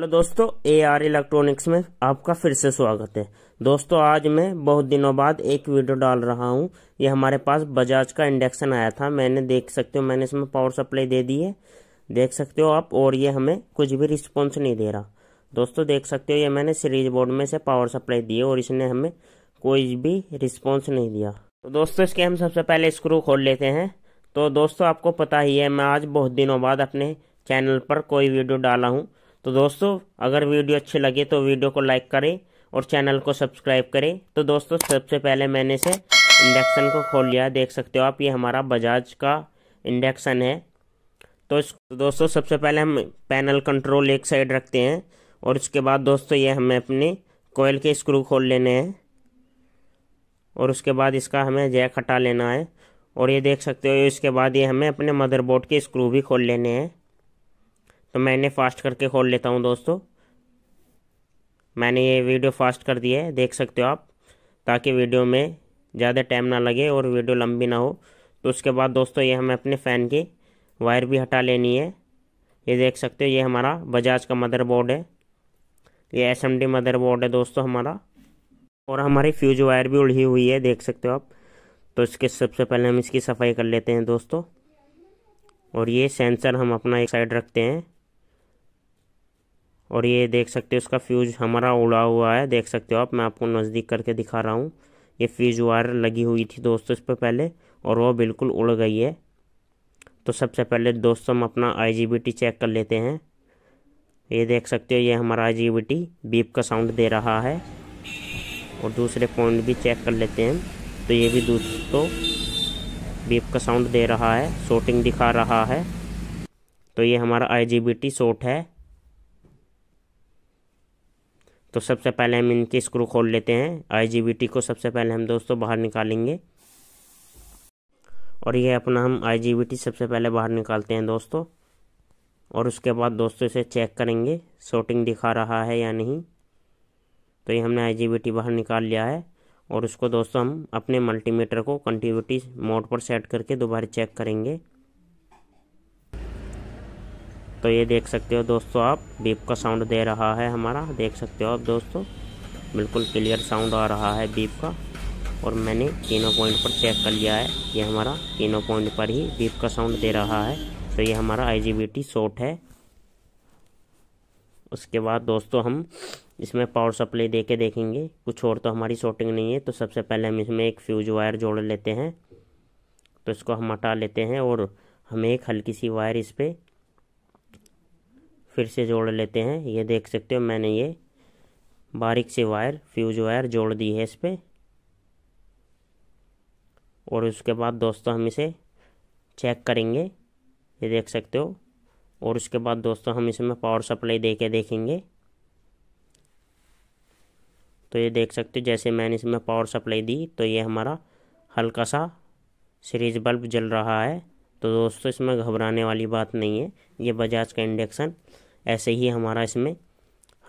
hello दोस्तों A R electronics में आपका फिर से स्वागत है दोस्तों आज मैं बहुत दिनों बाद एक वीडियो डाल रहा हूं ये हमारे पास बजाज का इंडक्शन आया था मैंने देख सकते हो मैंने इसमें पावर सप्लाई दे दी है देख सकते हो आप और ये हमें कुछ भी रिस्पॉन्स नहीं दे रहा दोस्तों देख सकते हो ये मैंने सीरीज बोर्ड में से पावर सप्लाई दी है और इसने हमें कोई भी रिस्पॉन्स नहीं दिया तो दोस्तों इसके हम सबसे पहले स्क्रू खोल लेते हैं तो दोस्तों आपको पता ही है मैं आज बहुत दिनों बाद अपने चैनल पर कोई वीडियो डाला हूँ तो दोस्तों अगर वीडियो अच्छी लगे तो वीडियो को लाइक करें और चैनल को सब्सक्राइब करें तो दोस्तों सबसे पहले मैंने इसे इंडक्शन को खोल लिया देख सकते हो आप ये हमारा बजाज का इंडक्शन है तो इस दोस्तों सबसे पहले हम पैनल कंट्रोल एक साइड रखते हैं और उसके बाद दोस्तों ये हमें अपने कोयल के स्क्रू खोल लेने हैं और उसके बाद इसका हमें जैक हटा लेना है और ये देख सकते हो इसके बाद ये हमें अपने मदरबोर्ड के स्क्रू भी खोल लेने हैं तो मैं इन्हें फास्ट करके खोल लेता हूँ दोस्तों मैंने ये वीडियो फास्ट कर दिया है देख सकते हो आप ताकि वीडियो में ज़्यादा टाइम ना लगे और वीडियो लंबी ना हो तो उसके बाद दोस्तों ये हमें अपने फ़ैन की वायर भी हटा लेनी है ये देख सकते हो ये हमारा बजाज का मदरबोर्ड है ये एस एम डी मदरबोर्ड है दोस्तों हमारा और हमारी फ्यूज वायर भी उड़ी हुई है देख सकते हो आप तो इसके सबसे पहले हम इसकी सफाई कर लेते हैं दोस्तों और ये सेंसर हम अपना एक साइड रखते हैं और ये देख सकते हो उसका फ्यूज़ हमारा उड़ा हुआ है देख सकते हो आप मैं आपको नज़दीक करके दिखा रहा हूँ ये फ्यूज वायर लगी हुई थी दोस्तों इस पर पहले और वो बिल्कुल उड़ गई है तो सबसे पहले दोस्तों हम अपना आई चेक कर लेते हैं ये देख सकते हो ये हमारा आई बीप का साउंड दे रहा है और दूसरे पॉइंट भी चेक कर लेते हैं तो ये भी दोस्तों बीप का साउंड दे रहा है शॉटिंग दिखा रहा है तो ये हमारा आई शॉट है तो सबसे पहले हम इनके स्क्रू खोल लेते हैं आई को सबसे पहले हम दोस्तों बाहर निकालेंगे और ये अपना हम आई सबसे पहले बाहर निकालते हैं दोस्तों और उसके बाद दोस्तों इसे चेक करेंगे शॉटिंग दिखा रहा है या नहीं तो ये हमने आई बाहर निकाल लिया है और उसको दोस्तों हम अपने मल्टीमीटर को कंटिन्यूटी मोड पर सेट करके दोबारा चेक करेंगे तो ये देख सकते हो दोस्तों आप बीप का साउंड दे रहा है हमारा देख सकते हो आप दोस्तों बिल्कुल क्लियर साउंड आ रहा है बीप का और मैंने तीनों पॉइंट पर चेक कर लिया है ये हमारा तीनों पॉइंट पर ही बीप का साउंड दे रहा है तो ये हमारा आई शॉट है उसके बाद दोस्तों हम इसमें पावर सप्लाई दे के देखेंगे कुछ और तो हमारी शॉर्टिंग नहीं है तो सबसे पहले हम इसमें एक फ्यूज वायर जोड़ लेते हैं तो इसको हम हटा लेते हैं और हमें एक हल्की सी वायर इस पर फिर से जोड़ लेते हैं ये देख सकते हो मैंने ये बारीक से वायर फ्यूज वायर जोड़ दी है इस पर और उसके बाद दोस्तों हम इसे चेक करेंगे ये देख सकते हो और उसके बाद दोस्तों हम इसमें पावर सप्लाई दे के देखेंगे तो ये देख सकते हो जैसे मैंने इसमें पावर सप्लाई दी तो ये हमारा हल्का सा सीरीज बल्ब जल रहा है तो दोस्तों इसमें घबराने वाली बात नहीं है ये बजाज का इंडक्शन ऐसे ही हमारा इसमें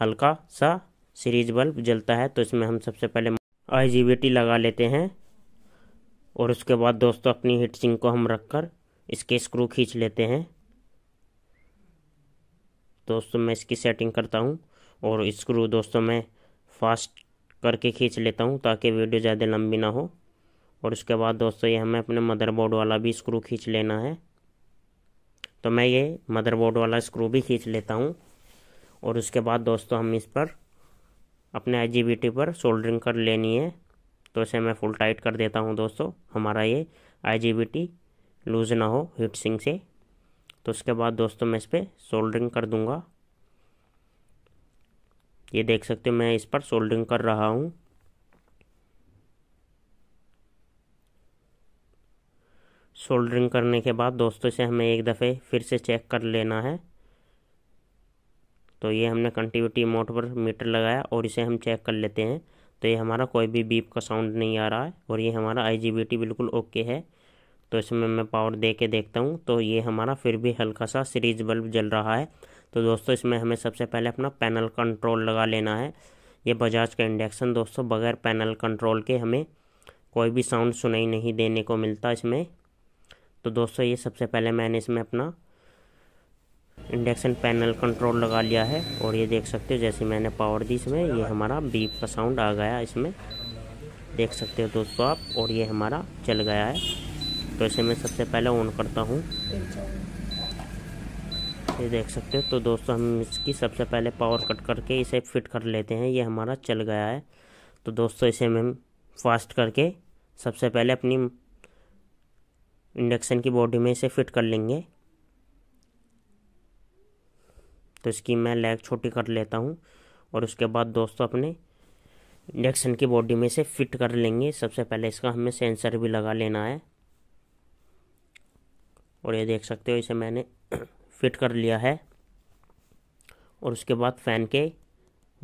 हल्का सा सीरीज बल्ब जलता है तो इसमें हम सबसे पहले आई लगा लेते हैं और उसके बाद दोस्तों अपनी हीट सिंक को हम रखकर इसके स्क्रू खींच लेते हैं दोस्तों मैं इसकी सेटिंग करता हूँ और स्क्रू दोस्तों मैं फास्ट करके खींच लेता हूँ ताकि वीडियो ज़्यादा लंबी ना हो और उसके बाद दोस्तों ये हमें अपने मदरबोर्ड वाला भी स्क्रू खींच लेना है तो मैं ये मदरबोर्ड वाला स्क्रू भी खींच लेता हूँ और उसके बाद दोस्तों हम इस पर अपने आई पर सोल्डरिंग कर लेनी है तो इसे मैं फुल टाइट कर देता हूँ दोस्तों हमारा ये आई लूज़ ना हो हीट सिंग से तो उसके बाद दोस्तों मैं इस पर सोल्डरिंग कर दूँगा ये देख सकते हो मैं इस पर सोल्डरिंग कर रहा हूँ सोल्डरिंग करने के बाद दोस्तों इसे हमें एक दफ़े फिर से चेक कर लेना है तो ये हमने कंटिविटी मोड पर मीटर लगाया और इसे हम चेक कर लेते हैं तो ये हमारा कोई भी बीप का साउंड नहीं आ रहा है और ये हमारा आई बिल्कुल ओके है तो इसमें मैं पावर दे के देखता हूँ तो ये हमारा फिर भी हल्का सा सीरीज बल्ब जल रहा है तो दोस्तों इसमें हमें सबसे पहले अपना पैनल कंट्रोल लगा लेना है ये बजाज का इंडक्शन दोस्तों बगैर पैनल कंट्रोल के हमें कोई भी साउंड सुनाई नहीं देने को मिलता इसमें तो दोस्तों ये सबसे पहले मैंने इसमें अपना इंडक्शन पैनल कंट्रोल लगा लिया है और ये देख सकते हो जैसे मैंने पावर दी इसमें ये हमारा बीप का साउंड आ गया इसमें देख सकते हो दोस्तों आप और ये हमारा चल गया है तो इसे मैं सबसे पहले ऑन करता हूँ ये देख सकते हो तो दोस्तों हम इसकी सबसे पहले पावर कट करके इसे फिट कर लेते हैं ये हमारा चल गया है तो दोस्तों इसे मैं फास्ट करके सबसे पहले अपनी इंडक्शन की बॉडी में इसे फिट कर लेंगे तो इसकी मैं लेग छोटी कर लेता हूँ और उसके बाद दोस्तों अपने इंडक्शन की बॉडी में इसे फिट कर लेंगे सबसे पहले इसका हमें सेंसर भी लगा लेना है और ये देख सकते हो इसे मैंने फिट कर लिया है और उसके बाद फ़ैन के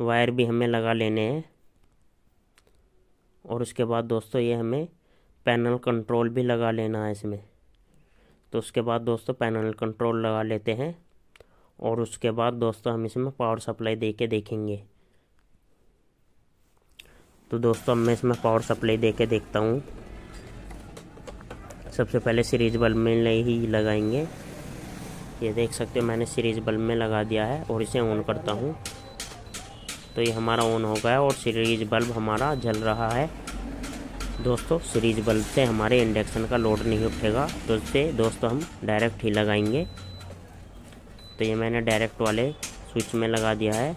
वायर भी हमें लगा लेने हैं और उसके बाद दोस्तों ये हमें पैनल कंट्रोल भी लगा लेना है इसमें तो उसके बाद दोस्तों पैनल कंट्रोल लगा लेते हैं और उसके बाद दोस्तों हम इसमें पावर सप्लाई दे के देखेंगे तो दोस्तों मैं इसमें पावर सप्लाई दे के देखता हूँ सबसे पहले सीरीज बल्ब में ही लगाएंगे ये देख सकते हो मैंने सीरीज बल्ब में लगा दिया है और इसे ऑन करता हूँ तो ये हमारा ऑन हो गया और सीरीज बल्ब हमारा जल रहा है दोस्तों सीरीज बल्ब से हमारे इंडक्शन का लोड नहीं उठेगा तो इससे दोस्तों हम डायरेक्ट ही लगाएंगे तो ये मैंने डायरेक्ट वाले स्विच में लगा दिया है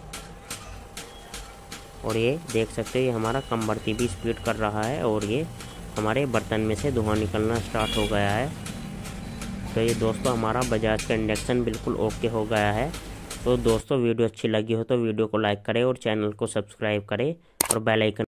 और ये देख सकते हो ये हमारा कम बढ़ती भी स्पीड कर रहा है और ये हमारे बर्तन में से धुआं निकलना स्टार्ट हो गया है तो ये दोस्तों हमारा बजाज का इंडक्शन बिल्कुल ओके हो गया है तो दोस्तों वीडियो अच्छी लगी हो तो वीडियो को लाइक करें और चैनल को सब्सक्राइब करें और बेल आइकन